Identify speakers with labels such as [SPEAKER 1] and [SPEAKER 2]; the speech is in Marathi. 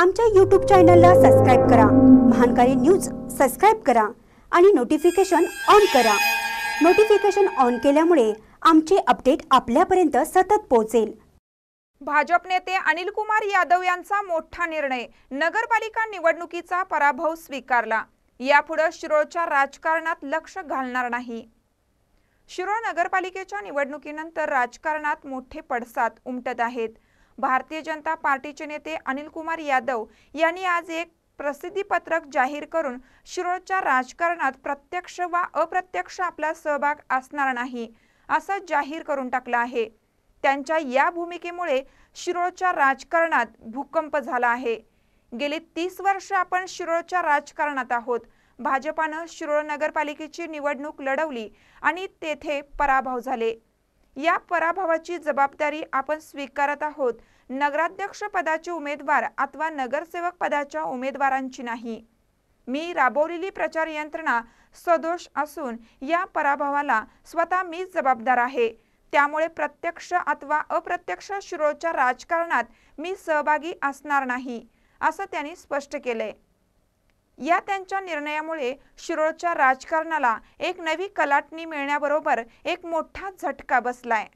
[SPEAKER 1] आमच्या यूट्यूब चॅनलला सबस्क्राईब करा महानकारी न्यूज सबस्क्राईब करा आणि नोटिफिकेशन ऑन करा नोटिफिकेशन ऑन केल्यामुळे आमचे अपडेट आपल्यापर्यंत सतत पोहोचेल
[SPEAKER 2] भाजप नेते अनिल कुमार यादव यांचा मोठा निर्णय नगरपालिका निवडणुकीचा पराभव स्वीकारला यापुढे शिरोळच्या राजकारणात लक्ष घालणार नाही शिरोळ नगरपालिकेच्या निवडणुकीनंतर राजकारणात मोठे पडसाद उमटत आहेत भारतीय जनता पार्टीचे नेते अनिल कुमार यादव यांनी आज एक प्रसिद्धीपत्रक जाहीर करून शिरोळच्या राजकारणात प्रत्यक्ष वा अप्रत्यक्ष आपला सहभाग असणार नाही असं जाहीर करून टाकलं आहे त्यांच्या या भूमिकेमुळे शिरोळच्या राजकारणात भूकंप झाला आहे गेली तीस वर्ष आपण शिरोळच्या राजकारणात आहोत भाजपानं शिरोळ नगरपालिकेची निवडणूक लढवली आणि तेथे पराभव झाले या पराभवाची जबाबदारी आपण स्वीकारत आहोत नगराध्यक्ष पदाचे उमेदवार अथवा नगरसेवक पदाच्या उमेदवारांची नाही मी राबवलेली प्रचार यंत्रणा सदोष असून या पराभवाला स्वतः मीच जबाबदार आहे त्यामुळे प्रत्यक्ष अथवा अप्रत्यक्ष शिरोळच्या राजकारणात मी सहभागी असणार नाही असं त्यांनी स्पष्ट केलंय या त्यांच्या निर्णयामुळे शिरोळच्या राजकारणाला एक नवी कलाटणी मिळण्याबरोबर एक मोठा झटका बसलाय